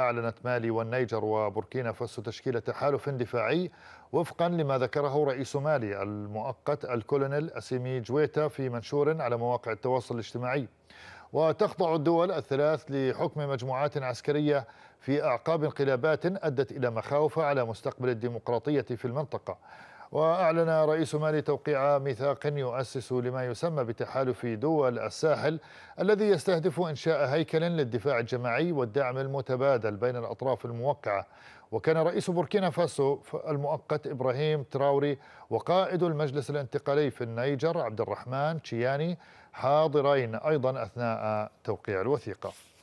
أعلنت مالي والنيجر وبوركينا فاسو تشكيل تحالف دفاعي وفقا لما ذكره رئيس مالي المؤقت الكولونيل أسيمي جويتا في منشور على مواقع التواصل الاجتماعي وتخضع الدول الثلاث لحكم مجموعات عسكرية في أعقاب انقلابات أدت إلى مخاوف على مستقبل الديمقراطية في المنطقة وأعلن رئيس مالي توقيع ميثاق يؤسس لما يسمى بتحالف دول الساحل الذي يستهدف إنشاء هيكل للدفاع الجماعي والدعم المتبادل بين الأطراف الموقعة وكان رئيس بوركينا فاسو المؤقت إبراهيم تراوري وقائد المجلس الانتقالي في النيجر عبد الرحمن تشياني حاضرين أيضا أثناء توقيع الوثيقة